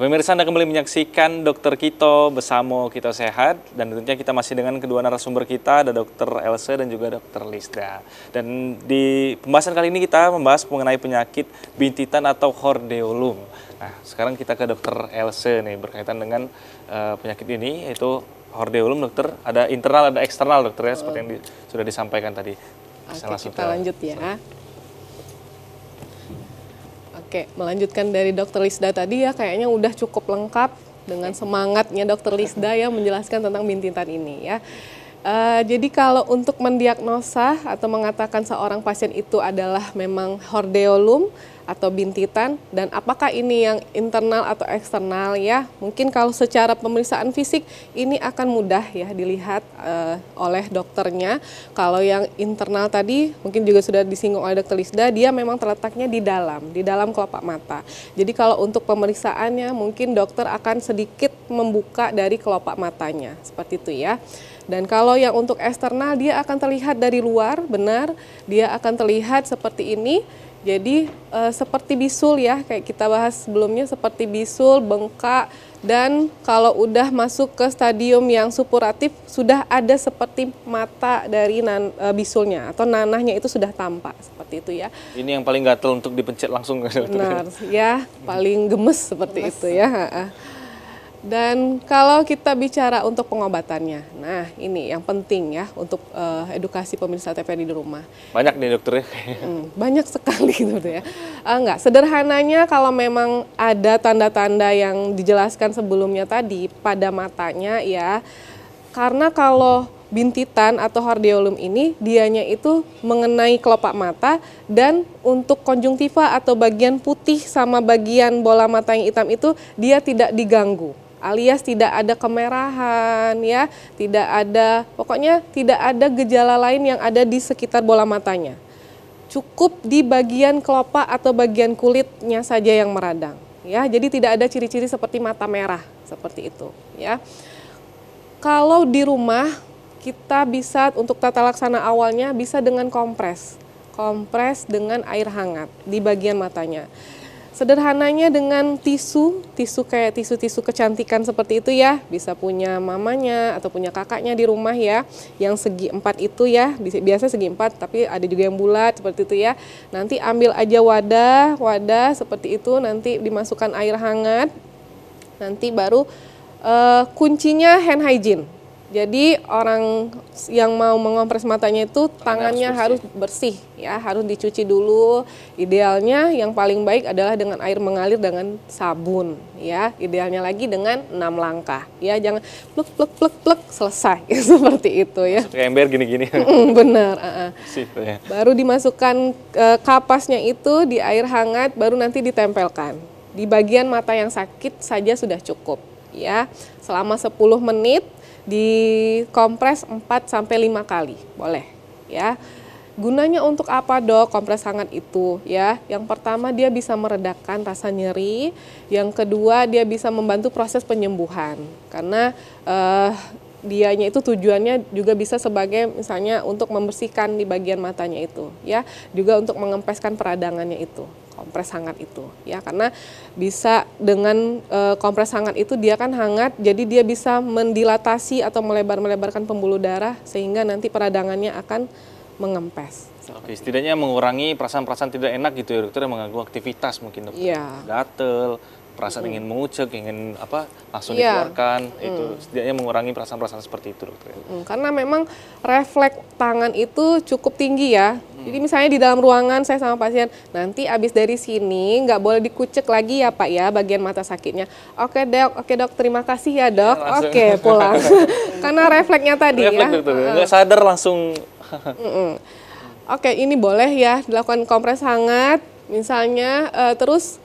pemirsa Anda kembali menyaksikan Dokter Kito Besamo Kito Sehat dan tentunya kita masih dengan kedua narasumber kita ada Dokter Elsa dan juga Dokter Lisda. Dan di pembahasan kali ini kita membahas mengenai penyakit bintitan atau hordeolum. Nah, sekarang kita ke Dokter Elsa nih berkaitan dengan uh, penyakit ini yaitu hordeolum dokter ada internal ada eksternal dokter ya seperti yang di, sudah disampaikan tadi. Oke, kita lanjut ya. Sorry. Oke, melanjutkan dari Dokter Lisda tadi ya, kayaknya udah cukup lengkap dengan semangatnya Dokter Lisda ya menjelaskan tentang bintitan ini ya. Uh, jadi kalau untuk mendiagnosa atau mengatakan seorang pasien itu adalah memang hordeolum atau bintitan dan apakah ini yang internal atau eksternal ya mungkin kalau secara pemeriksaan fisik ini akan mudah ya dilihat uh, oleh dokternya kalau yang internal tadi mungkin juga sudah disinggung oleh dokter Lisda dia memang terletaknya di dalam di dalam kelopak mata jadi kalau untuk pemeriksaannya mungkin dokter akan sedikit membuka dari kelopak matanya seperti itu ya. Dan kalau yang untuk eksternal dia akan terlihat dari luar, benar, dia akan terlihat seperti ini. Jadi e, seperti bisul ya, kayak kita bahas sebelumnya seperti bisul, bengkak, dan kalau udah masuk ke stadium yang supuratif sudah ada seperti mata dari nan, e, bisulnya atau nanahnya itu sudah tampak seperti itu ya. Ini yang paling gatel untuk dipencet langsung. Benar, ya paling gemes seperti gemes. itu ya. Dan kalau kita bicara untuk pengobatannya, nah ini yang penting ya untuk uh, edukasi pemirsa TVN di rumah. Banyak nih dokter ya. Hmm, banyak sekali gitu ya. Uh, enggak, sederhananya kalau memang ada tanda-tanda yang dijelaskan sebelumnya tadi pada matanya ya, karena kalau bintitan atau hordeolum ini dianya itu mengenai kelopak mata dan untuk konjungtiva atau bagian putih sama bagian bola mata yang hitam itu dia tidak diganggu alias tidak ada kemerahan ya, tidak ada pokoknya tidak ada gejala lain yang ada di sekitar bola matanya. Cukup di bagian kelopak atau bagian kulitnya saja yang meradang ya. Jadi tidak ada ciri-ciri seperti mata merah seperti itu ya. Kalau di rumah kita bisa untuk tata laksana awalnya bisa dengan kompres. Kompres dengan air hangat di bagian matanya. Sederhananya dengan tisu, tisu kayak tisu-tisu kecantikan seperti itu ya, bisa punya mamanya atau punya kakaknya di rumah ya, yang segi empat itu ya, biasa segi empat tapi ada juga yang bulat seperti itu ya. Nanti ambil aja wadah, wadah seperti itu, nanti dimasukkan air hangat, nanti baru uh, kuncinya hand hygiene jadi orang yang mau mengompres matanya itu tangannya harus bersih. harus bersih ya, harus dicuci dulu. Idealnya yang paling baik adalah dengan air mengalir dengan sabun ya. Idealnya lagi dengan enam langkah. Ya, jangan plek plek plek plek selesai seperti itu ya. Masuk ember gini-gini. Benar, uh -uh. Baru dimasukkan uh, kapasnya itu di air hangat baru nanti ditempelkan. Di bagian mata yang sakit saja sudah cukup ya. Selama 10 menit dikompres 4 sampai 5 kali, boleh ya. Gunanya untuk apa dok kompres hangat itu ya? Yang pertama dia bisa meredakan rasa nyeri, yang kedua dia bisa membantu proses penyembuhan karena eh, dianya itu tujuannya juga bisa sebagai misalnya untuk membersihkan di bagian matanya itu ya juga untuk mengempeskan peradangannya itu kompres hangat itu ya karena bisa dengan e, kompres hangat itu dia kan hangat jadi dia bisa mendilatasi atau melebar-melebarkan pembuluh darah sehingga nanti peradangannya akan mengempes. Oke, setidaknya mengurangi perasaan-perasaan tidak enak gitu ya dokter yang mengganggu aktivitas mungkin dokter. Iya. Gatel, perasaan ingin mengucek, ingin apa langsung yeah. dikeluarkan, mm. itu setidaknya mengurangi perasaan-perasaan seperti itu, dokter. Ya. Mm, karena memang refleks tangan itu cukup tinggi ya. Mm. Jadi misalnya di dalam ruangan saya sama pasien, nanti abis dari sini nggak boleh dikucek lagi ya Pak ya bagian mata sakitnya. Oke dok, oke dok, terima kasih ya dok. Ya, oke pulang. karena refleksnya tadi Refleks, ya. uh, sadar langsung. mm -mm. Oke, ini boleh ya dilakukan kompres hangat, misalnya uh, terus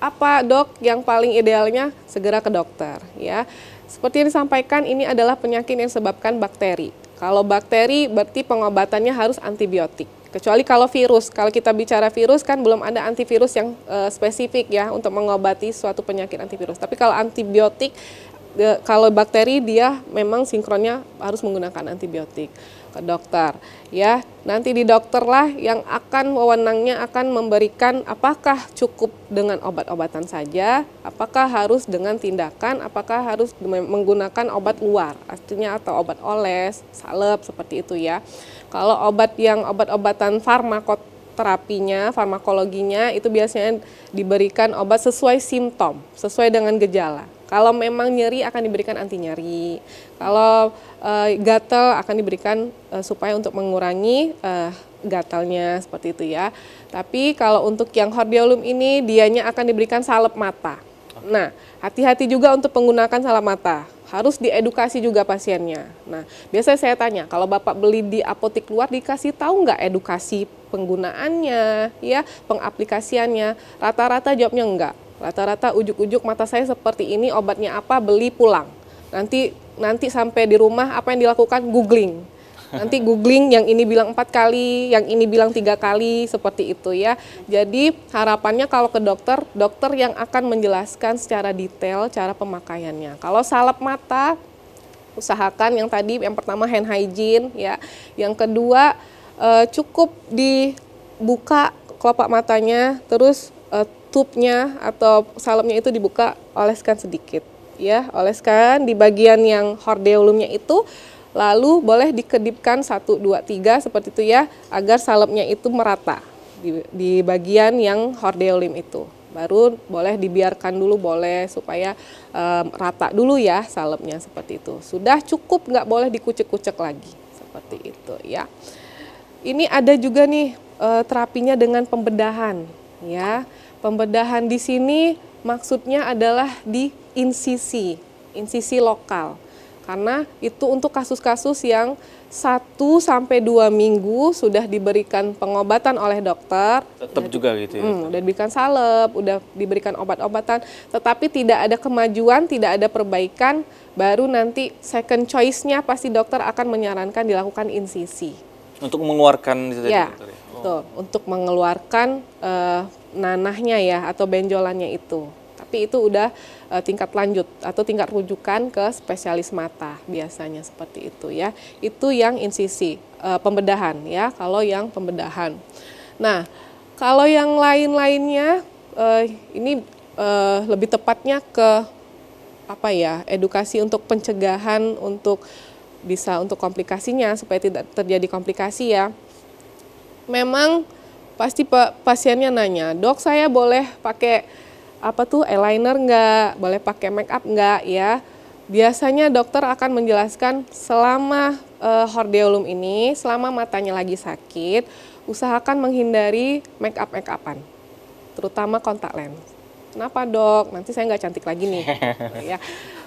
apa dok yang paling idealnya segera ke dokter ya. Seperti yang disampaikan ini adalah penyakit yang sebabkan bakteri. Kalau bakteri berarti pengobatannya harus antibiotik. Kecuali kalau virus, kalau kita bicara virus kan belum ada antivirus yang e, spesifik ya untuk mengobati suatu penyakit antivirus. Tapi kalau antibiotik, e, kalau bakteri dia memang sinkronnya harus menggunakan antibiotik ke dokter ya nanti di dokterlah yang akan wewenangnya akan memberikan apakah cukup dengan obat-obatan saja apakah harus dengan tindakan apakah harus menggunakan obat luar artinya atau obat oles salep seperti itu ya kalau obat yang obat-obatan farmakoterapinya farmakologinya itu biasanya diberikan obat sesuai simptom sesuai dengan gejala kalau memang nyeri akan diberikan anti nyeri. Kalau uh, gatal akan diberikan uh, supaya untuk mengurangi uh, gatalnya seperti itu ya. Tapi kalau untuk yang hordeolum ini dianya akan diberikan salep mata. Nah, hati-hati juga untuk menggunakan salep mata. Harus diedukasi juga pasiennya. Nah, biasanya saya tanya, kalau Bapak beli di apotek luar dikasih tahu nggak edukasi penggunaannya, ya, pengaplikasiannya? Rata-rata jawabnya enggak Rata-rata ujuk-ujuk mata saya seperti ini, obatnya apa, beli pulang. Nanti nanti sampai di rumah apa yang dilakukan googling. Nanti googling yang ini bilang empat kali, yang ini bilang tiga kali, seperti itu ya. Jadi harapannya kalau ke dokter, dokter yang akan menjelaskan secara detail cara pemakaiannya. Kalau salep mata, usahakan yang tadi yang pertama hand hygiene ya. Yang kedua eh, cukup dibuka kelopak matanya, terus eh, tubnya atau salepnya itu dibuka, oleskan sedikit ya, oleskan di bagian yang hordeolumnya itu lalu boleh dikedipkan satu dua tiga seperti itu ya agar salepnya itu merata di, di bagian yang hordeolim itu. Baru boleh dibiarkan dulu boleh supaya um, rata dulu ya salepnya seperti itu. Sudah cukup nggak boleh dikucek-kucek lagi seperti itu ya. Ini ada juga nih eh, terapinya dengan pembedahan ya. Pembedahan di sini maksudnya adalah di insisi, insisi lokal. Karena itu untuk kasus-kasus yang 1 sampai 2 minggu sudah diberikan pengobatan oleh dokter. Tetap juga gitu ya. Hmm, udah diberikan salep, udah diberikan obat-obatan, tetapi tidak ada kemajuan, tidak ada perbaikan, baru nanti second choice-nya pasti dokter akan menyarankan dilakukan insisi. Untuk mengeluarkan ya, dokter, ya? Oh. Tuh, untuk mengeluarkan uh, nanahnya ya atau benjolannya itu. Tapi itu udah uh, tingkat lanjut atau tingkat rujukan ke spesialis mata biasanya seperti itu ya. Itu yang insisi uh, eh, pembedahan ya kalau yang pembedahan. Nah, kalau yang lain-lainnya uh, ini uh, lebih tepatnya ke apa ya edukasi untuk pencegahan untuk bisa untuk komplikasinya supaya tidak terjadi komplikasi ya memang pasti pasiennya nanya, dok saya boleh pakai apa tuh eyeliner nggak, boleh pakai make up nggak ya. Biasanya dokter akan menjelaskan selama e, hordeolum ini, selama matanya lagi sakit, usahakan menghindari make up make upan, terutama kontak lens. Kenapa dok? Nanti saya nggak cantik lagi nih. ya.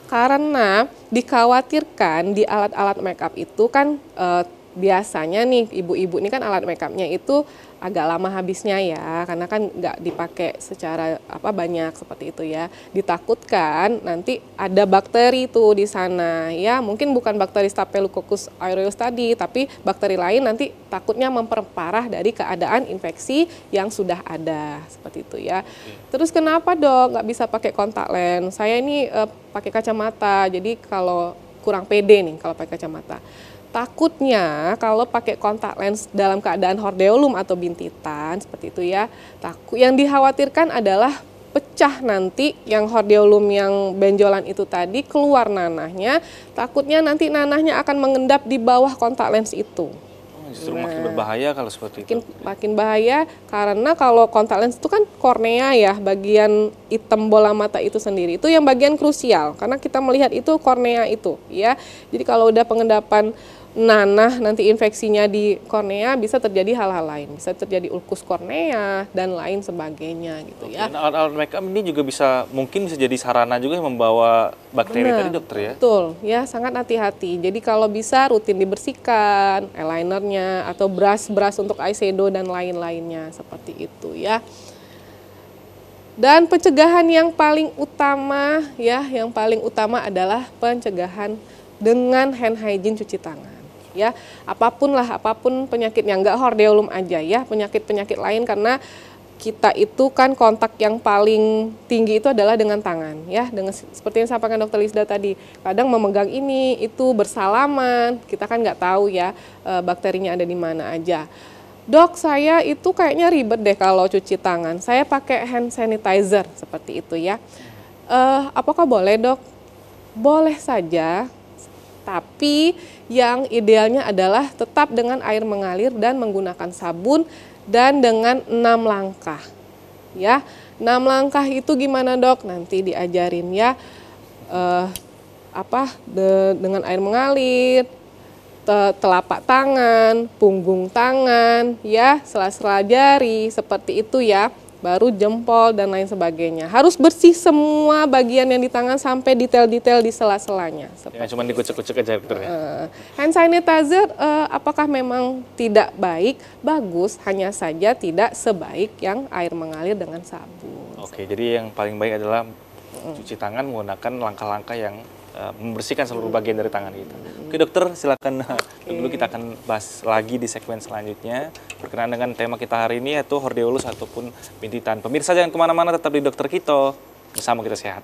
Karena dikhawatirkan di alat-alat make up itu kan e, biasanya nih ibu-ibu ini kan alat makeupnya itu agak lama habisnya ya karena kan nggak dipakai secara apa banyak seperti itu ya ditakutkan nanti ada bakteri tuh di sana ya mungkin bukan bakteri Staphylococcus aureus tadi tapi bakteri lain nanti takutnya memperparah dari keadaan infeksi yang sudah ada seperti itu ya terus kenapa dong nggak bisa pakai kontak lens saya ini eh, pakai kacamata jadi kalau kurang pede nih kalau pakai kacamata Takutnya kalau pakai kontak lens dalam keadaan hordeolum atau bintitan seperti itu ya, takut yang dikhawatirkan adalah pecah nanti yang hordeolum yang benjolan itu tadi keluar nanahnya, takutnya nanti nanahnya akan mengendap di bawah kontak lens itu. Oh, justru nah, makin berbahaya kalau seperti itu. Makin bahaya karena kalau kontak lens itu kan kornea ya, bagian hitam bola mata itu sendiri. Itu yang bagian krusial karena kita melihat itu kornea itu ya. Jadi kalau udah pengendapan nanah nanti infeksinya di kornea bisa terjadi hal-hal lain, bisa terjadi ulkus kornea dan lain sebagainya gitu ya. Oke, ya. Nah, alat-alat makeup ini juga bisa mungkin bisa jadi sarana juga yang membawa bakteri Benar, tadi dokter ya. Betul, ya sangat hati-hati. Jadi kalau bisa rutin dibersihkan eyelinernya atau brush-brush untuk eyeshadow dan lain-lainnya seperti itu ya. Dan pencegahan yang paling utama ya, yang paling utama adalah pencegahan dengan hand hygiene cuci tangan ya apapun lah apapun penyakitnya nggak hordeolum aja ya penyakit penyakit lain karena kita itu kan kontak yang paling tinggi itu adalah dengan tangan ya dengan seperti yang saya sampaikan dokter Lisda tadi kadang memegang ini itu bersalaman kita kan nggak tahu ya e, bakterinya ada di mana aja dok saya itu kayaknya ribet deh kalau cuci tangan saya pakai hand sanitizer seperti itu ya e, apakah boleh dok boleh saja tapi yang idealnya adalah tetap dengan air mengalir dan menggunakan sabun dan dengan enam langkah. Ya, enam langkah itu gimana dok? Nanti diajarin ya. Uh, apa de, dengan air mengalir, te, telapak tangan, punggung tangan, ya, sela-sela jari, seperti itu ya baru jempol dan lain sebagainya. Harus bersih semua bagian yang di tangan sampai detail-detail di sela-selanya. Ya, cuma dikucek-kucek aja dokter gitu ya. Uh, hand sanitizer uh, apakah memang tidak baik? Bagus, hanya saja tidak sebaik yang air mengalir dengan sabun. Oke, jadi yang paling baik adalah cuci tangan menggunakan langkah-langkah yang Eh, membersihkan seluruh bagian dari tangan kita. Oke dokter, silakan eh, okay. dulu kita akan bahas lagi di segmen selanjutnya berkenaan dengan tema kita hari ini yaitu hordeolus ataupun bintitan. Pemirsa jangan kemana-mana, tetap di Dokter kita. bersama kita sehat.